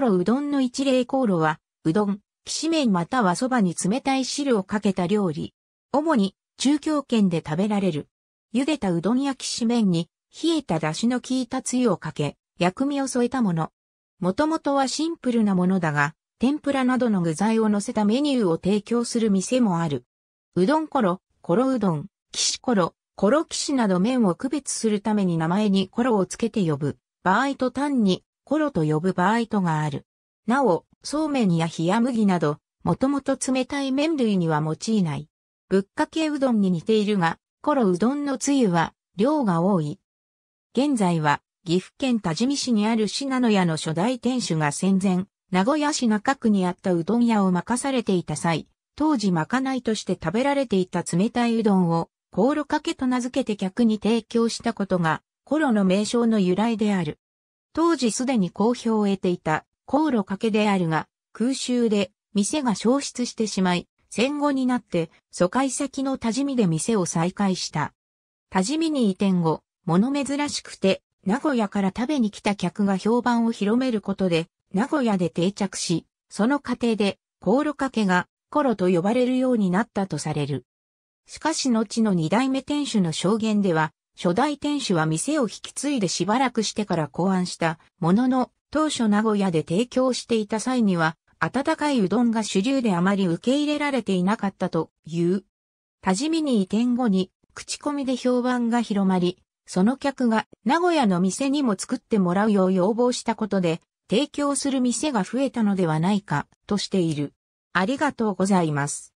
ロうどんの一例香ロは、うどん、きしめんまたはそばに冷たい汁をかけた料理。主に中京圏で食べられる。茹でたうどんやきしめんに、冷えた出汁の効いたつゆをかけ、薬味を添えたもの。もともとはシンプルなものだが、天ぷらなどの具材を乗せたメニューを提供する店もある。うどんころ、ころうどん、きしころ、ころきしなど麺を区別するために名前にころをつけて呼ぶ場合と単にロと呼ぶ場合とがある。なお、そうめんや冷麦など、もともと冷たい麺類には用いない。ぶっかけうどんに似ているが、コロうどんのつゆは量が多い。現在は岐阜県多治見市にある信濃屋の初代店主が戦前、名古屋市中区にあったうどん屋を任されていた際、当時まかないとして食べられていた冷たいうどんを、ーロかけと名付けて客に提供したことが、頃の名称の由来である。当時すでに好評を得ていた航路掛けであるが、空襲で店が消失してしまい、戦後になって疎開先の多治見で店を再開した。多治見に移転後、物珍しくて名古屋から食べに来た客が評判を広めることで、名古屋で定着し、その過程で、航路掛けが、コロと呼ばれるようになったとされる。しかし後の二代目店主の証言では、初代店主は店を引き継いでしばらくしてから考案したものの、当初名古屋で提供していた際には、温かいうどんが主流であまり受け入れられていなかったという。多治見に移転後に、口コミで評判が広まり、その客が名古屋の店にも作ってもらうよう要望したことで、提供する店が増えたのではないか、としている。ありがとうございます。